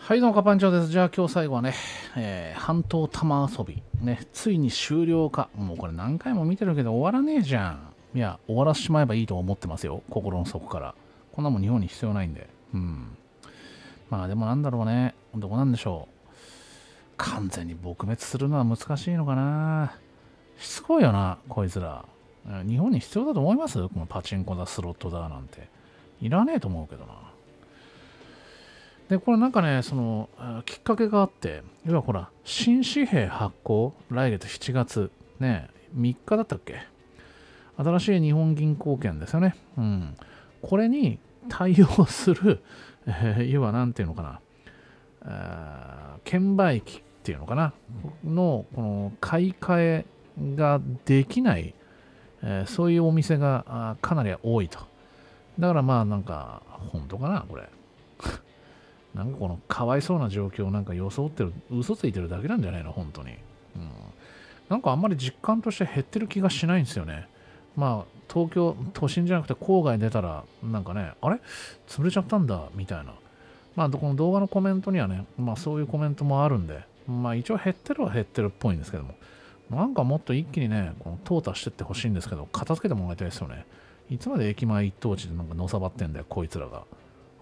はいどうもかパンチョですじゃあ今日最後はね、えー、半島玉遊びねついに終了かもうこれ何回も見てるけど終わらねえじゃんいや終わらしちまえばいいと思ってますよ心の底からこんなもん日本に必要ないんでうんまあでもなんだろうねどこなんでしょう完全に撲滅するのは難しいのかなしつこいよなこいつら日本に必要だと思いますこのパチンコだスロットだなんていらねえと思うけどなでこれなんかねそのきっかけがあって要はほら新紙幣発行来月7月ね3日だったっけ新しい日本銀行券ですよねうんこれに対応する、えー、要は何ていうのかな、えー、券売機っていうのかなのこの買い替えができない、えー、そういうお店がかなり多いとだからまあなんか本当かなこれなんかこのかわいそうな状況をなんか装ってる、嘘ついてるだけなんじゃないの、本当に。うん。なんかあんまり実感として減ってる気がしないんですよね。まあ、東京、都心じゃなくて郊外出たら、なんかね、あれ潰れちゃったんだ、みたいな。まあ、この動画のコメントにはね、まあそういうコメントもあるんで、まあ一応減ってるは減ってるっぽいんですけども。なんかもっと一気にね、この淘汰してってほしいんですけど、片付けてもらいたいですよね。いつまで駅前一等地でなんかのさばってんだよ、こいつらが。は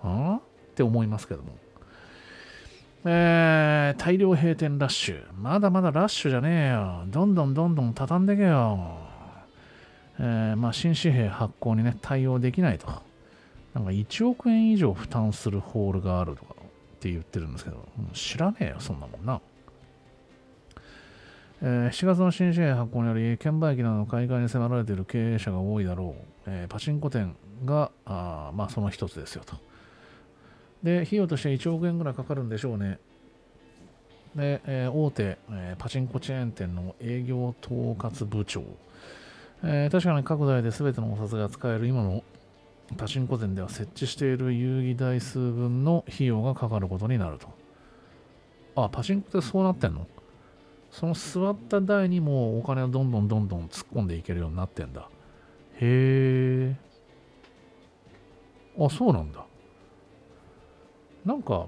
あって思いますけども。えー、大量閉店ラッシュ。まだまだラッシュじゃねえよ。どんどんどんどん畳んでけよ。えー、まあ、新紙幣発行にね、対応できないと。なんか1億円以上負担するホールがあるとかって言ってるんですけど、知らねえよ、そんなもんな。え7月の新紙幣発行により、券売機などの買い替えに迫られている経営者が多いだろう。えパチンコ店が、あまあ、その一つですよと。で、費用として1億円ぐらいかかるんでしょうね。で、えー、大手、えー、パチンコチェーン店の営業統括部長。えー、確かに各台で全てのお札が使える今のパチンコ店では設置している遊戯台数分の費用がかかることになると。あ、パチンコってそうなってんのその座った台にもお金をどんどんどんどん突っ込んでいけるようになってんだ。へえ。あ、そうなんだ。なんか、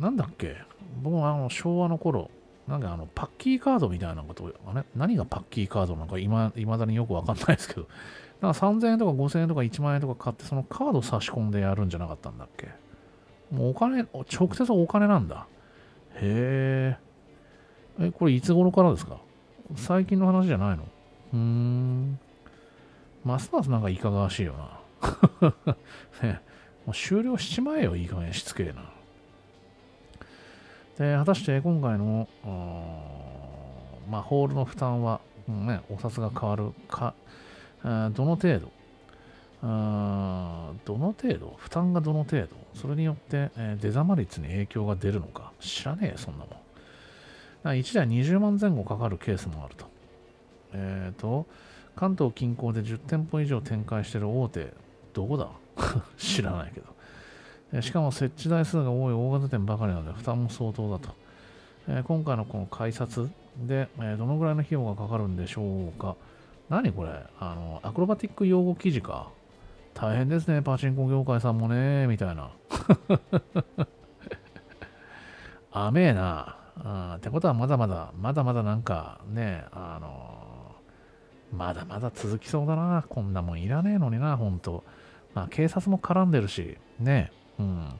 なんだっけ、僕はあの昭和の頃、なんかあのパッキーカードみたいなこと、あれ何がパッキーカードなのかいまだによくわかんないですけど、なんか3000円とか5000円とか1万円とか買って、そのカード差し込んでやるんじゃなかったんだっけ。もうお金、直接お金なんだ。へえ。え、これいつ頃からですか最近の話じゃないのうーん。ますますなんかいかがわしいよな。ねもう終了しちまえよ、いい加減しつけえな。で、果たして今回の、まあ、ホールの負担は、うん、ね、お札が変わるか、あどの程度あ、どの程度、負担がどの程度、それによって、えー、出ざま率に影響が出るのか、知らねえ、そんなもん。1台20万前後かかるケースもあると。えっ、ー、と、関東近郊で10店舗以上展開している大手、どこだ 知らないけど、しかも設置台数が多い大型店ばかりなので負担も相当だと、今回のこの改札で、どのぐらいの費用がかかるんでしょうか何これあのアクロバティック用語記事か大変ですねパチンコ業界さんもねみたいな甘 えなってことはまだまだまだまだなんかねあのまだまだ続きそうだなこんなもんいらねえのにな本当まあ、警察も絡んでるし、ね、うん。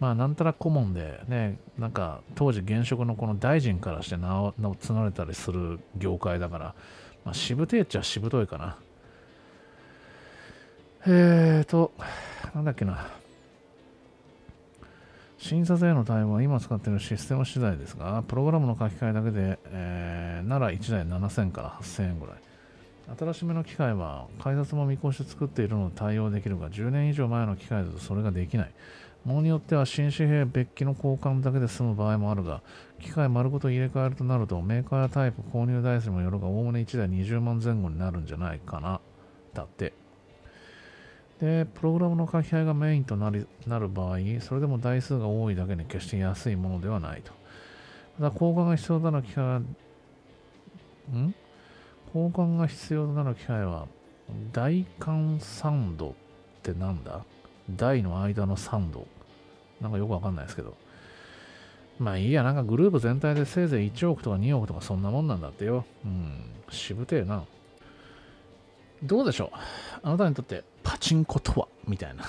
まあ、なんたら顧問で、ね、なんか、当時現職のこの大臣からして名を連られたりする業界だから、まあ、しぶてえっちゃしぶといかな。えーと、なんだっけな。診察への対応は今使っているシステム次第ですが、プログラムの書き換えだけで、えー、なら1台7000から8000円ぐらい。新しめの機械は改札も見越して作っているので対応できるが10年以上前の機械だとそれができないものによっては新紙幣別機の交換だけで済む場合もあるが機械丸ごと入れ替えるとなるとメーカーやタイプ購入台数もよるがおおむね1台20万前後になるんじゃないかなだってでプログラムの書き換えがメインとなりなる場合それでも台数が多いだけに決して安いものではないとまた交換が必要なの機械ん交換が必要となる機械は、大間サンドってなんだ台の間のサンド。なんかよくわかんないですけど。まあいいや、なんかグループ全体でせいぜい1億とか2億とかそんなもんなんだってよ。うん、しぶてえな。どうでしょうあなたにとってパチンコとはみたいな。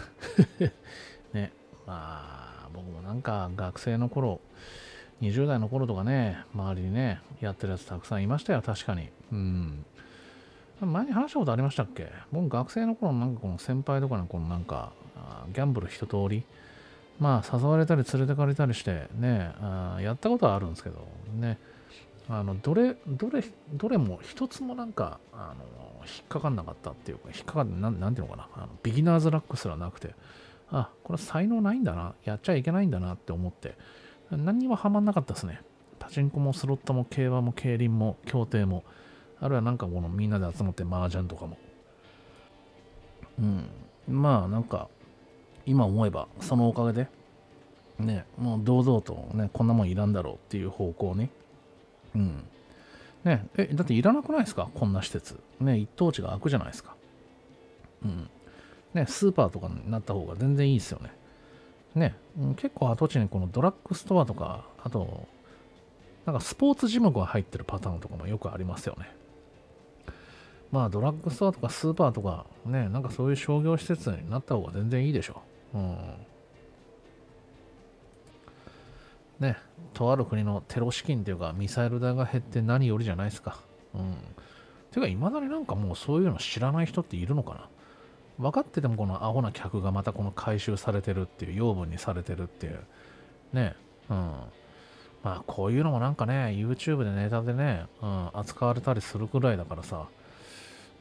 ね。まあ、僕もなんか学生の頃、20代の頃とかね、周りにね、やってるやつたくさんいましたよ、確かに。うん。前に話したことありましたっけ僕学生の頃なんかこの先輩とかのこのなんか、ギャンブル一通り、まあ誘われたり連れてかれたりしてね、やったことはあるんですけど、ね、あの、どれ、どれ、どれも一つもなんか、あの、引っかかんなかったっていうか、引っかかっなん、なんていうのかな、あのビギナーズラックすらなくて、あ、これ才能ないんだな、やっちゃいけないんだなって思って、何にもハマんなかったですね。パチンコもスロットも競馬も競輪も競艇も、あるいはなんかこのみんなで集まって麻雀とかも。うん。まあなんか、今思えばそのおかげで、ね、もう堂々とね、こんなもんいらんだろうっていう方向に、うん。ね、え、だっていらなくないですかこんな施設。ね、一等地が開くじゃないですか。うん。ね、スーパーとかになった方が全然いいですよね。ね、結構跡地にこのドラッグストアとか、あと、なんかスポーツジムが入ってるパターンとかもよくありますよね。まあドラッグストアとかスーパーとかね、なんかそういう商業施設になった方が全然いいでしょう。うん。ね、とある国のテロ資金というかミサイル代が減って何よりじゃないですか。うん。てか、いまだになんかもうそういうの知らない人っているのかな分かっててもこのアホな客がまたこの回収されてるっていう養分にされてるっていうねうんまあこういうのもなんかね YouTube でネタでね、うん、扱われたりするくらいだからさ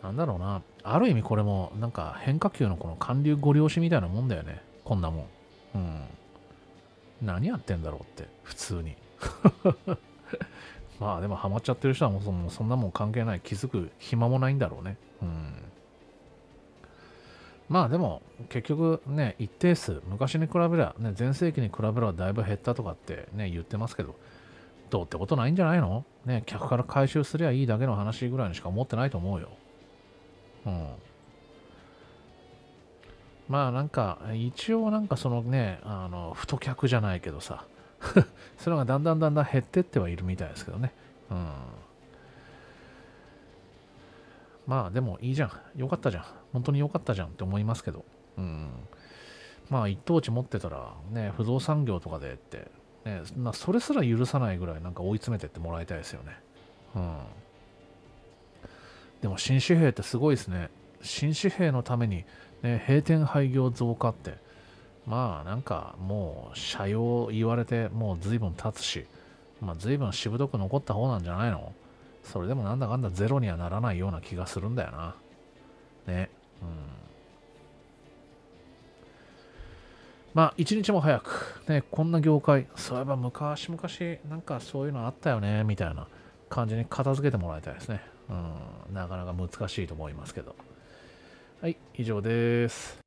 なんだろうなある意味これもなんか変化球のこの韓流ご利用しみたいなもんだよねこんなもんうん何やってんだろうって普通に まあでもハマっちゃってる人はもうそんなもん関係ない気づく暇もないんだろうねうんまあでも結局ね一定数昔に比べればね全盛期に比べればだいぶ減ったとかってね言ってますけどどうってことないんじゃないのね客から回収すりゃいいだけの話ぐらいにしか思ってないと思うようんまあなんか一応なんかそのねあの太客じゃないけどさ それがだんだんだんだん減ってってはいるみたいですけどねうんまあでもいいじゃん。よかったじゃん。本当によかったじゃんって思いますけど。うん。まあ一等地持ってたら、ね、不動産業とかでって、ね、なそれすら許さないぐらいなんか追い詰めてってもらいたいですよね。うん。でも新紙幣ってすごいですね。新紙幣のために、ね、閉店廃業増加って、まあなんかもう社用言われてもう随分経つし、まあ随分しぶとく残った方なんじゃないのそれでもなんだかんだゼロにはならないような気がするんだよな。ね。うん。まあ、一日も早く、ね、こんな業界、そういえば昔々、なんかそういうのあったよね、みたいな感じに片付けてもらいたいですね。うん、なかなか難しいと思いますけど。はい、以上です。